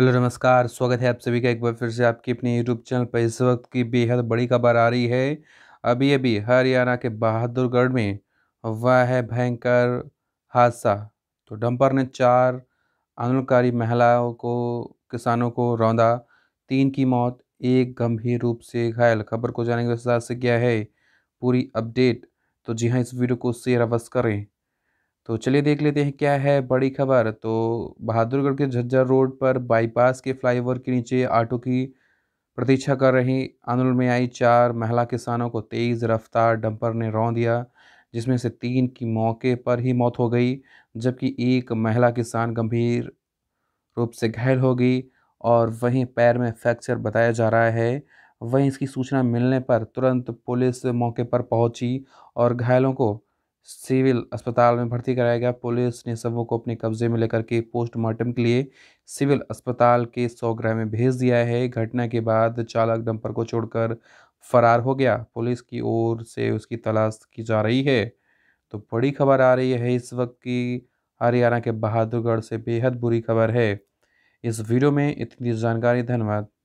hello नमस्कार स्वागत है आप सभी का एक बार फिर से आपकी अपने यूट्यूब चैनल पर इस वक्त की बेहद बड़ी खबर आ रही है अभी अभी हरियाणा के बहादुरगढ़ में हुआ है भयंकर हादसा तो डंपर ने चार आंदोलनकारी महिलाओं को किसानों को रौंदा तीन की मौत एक गंभीर रूप से घायल खबर को जाने के तो साथ से क्या है पूरी अपडेट तो जी हाँ इस वीडियो को शेयर अवश्य करें तो चलिए देख लेते हैं क्या है बड़ी खबर तो बहादुरगढ़ के झज्जर रोड पर बाईपास के फ्लाईओवर के नीचे ऑटो की प्रतीक्षा कर रही आंदोलन में आई चार महिला किसानों को तेज़ रफ्तार डंपर ने रौ दिया जिसमें से तीन की मौके पर ही मौत हो गई जबकि एक महिला किसान गंभीर रूप से घायल हो गई और वहीं पैर में फ्रैक्चर बताया जा रहा है वहीं इसकी सूचना मिलने पर तुरंत पुलिस मौके पर पहुंची और घायलों को सिविल अस्पताल में भर्ती कराया गया पुलिस ने सबों को अपने कब्जे में लेकर के पोस्टमार्टम के लिए सिविल अस्पताल के सौग्रह में भेज दिया है घटना के बाद चालक डंपर को छोड़कर फरार हो गया पुलिस की ओर से उसकी तलाश की जा रही है तो बड़ी खबर आ रही है इस वक्त की हरियाणा के बहादुरगढ़ से बेहद बुरी खबर है इस वीडियो में इतनी जानकारी धन्यवाद